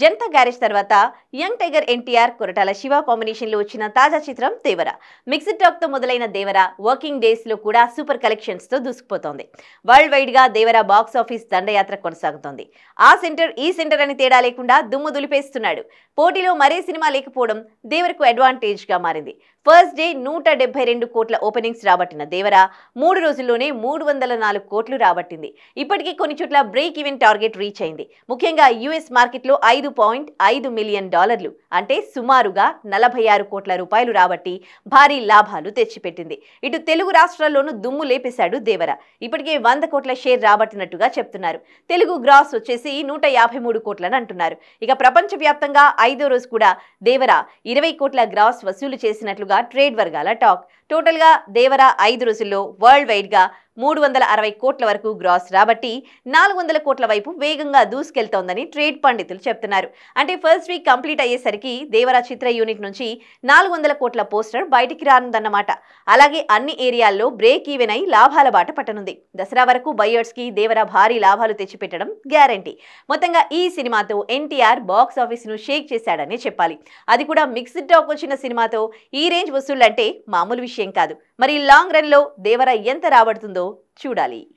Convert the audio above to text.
జనతా గ్యారేజ్ తర్వాత young tiger NTR Koratala Siva లో వచ్చిన తాజా చిత్రం దేవర మిక్సిడ్ తో మొదలైన దేవర వర్కింగ్ డేస్ లో కూడా సూపర్ కలెక్షన్స్ తో దూసుకుపోతోంది వరల్డ్ వైడ్గా దేవర బాక్స్ ఆఫీస్ దండయాత్ర కొనసాగుతోంది ఆ సెంటర్ ఈ సెంటర్ అని తేడా లేకుండా దుమ్ము దులిపేస్తున్నాడు పోటీలో మరే సినిమా లేకపోవడం దేవరకు గా మారింది ఫస్ట్ డే నూట డెబ్బై రెండు కోట్ల ఓపెనింగ్స్ రాబట్టిన దేవరా మూడు రోజుల్లోనే మూడు వందల నాలుగు కోట్లు రాబట్టింది ఇప్పటికీ కొన్ని చోట్ల బ్రేక్ ఈవెన్ టార్గెట్ రీచ్ అయింది ముఖ్యంగా యుఎస్ మార్కెట్లో ఐదు పాయింట్ ఐదు మిలియన్ డాలర్లు అంటే సుమారుగా నలభై ఆరు కోట్ల రూపాయలు రాబట్టి భారీ లాభాలు తెచ్చిపెట్టింది ఇటు తెలుగు రాష్ట్రాల్లోనూ దుమ్ము లేపేశాడు దేవర ఇప్పటికే వంద కోట్ల షేర్ రాబట్టినట్టుగా చెప్తున్నారు తెలుగు గ్రాస్ వచ్చేసి నూట యాభై మూడు కోట్లని అంటున్నారు ఇక ప్రపంచవ్యాప్తంగా ఐదో రోజు కూడా దేవరా ఇరవై కోట్ల గ్రాస్ వసూలు చేసినట్లుగా ట్రేడ్ వర్గాల టాక్ టోటల్గా దేవర ఐదు రోజుల్లో వరల్డ్ వైడ్గా మూడు వందల అరవై కోట్ల వరకు గ్రాస్ రాబట్టి నాలుగు వందల కోట్ల వైపు వేగంగా దూసుకెళ్తోందని ట్రేడ్ పండితులు చెప్తున్నారు అంటే ఫస్ట్ వీక్ కంప్లీట్ అయ్యేసరికి దేవరా చిత్ర యూనిట్ నుంచి నాలుగు వందల కోట్ల పోస్టర్ బయటికి రానుందన్నమాట అలాగే అన్ని ఏరియాల్లో బ్రేక్ ఈవెన్ అయి లాభాల బాట పట్టనుంది దసరా వరకు కి దేవరా భారీ లాభాలు తెచ్చిపెట్టడం గ్యారంటీ మొత్తంగా ఈ సినిమాతో ఎన్టీఆర్ బాక్స్ ఆఫీస్ ను షేక్ చేశాడని చెప్పాలి అది కూడా మిక్స్డ్ టాక్ వచ్చిన సినిమాతో ఈ రేంజ్ వసూళ్ళంటే మామూలు విషయం కాదు మరి లాంగ్ రన్లో దేవర ఎంత రాబడుతుందో Chudali.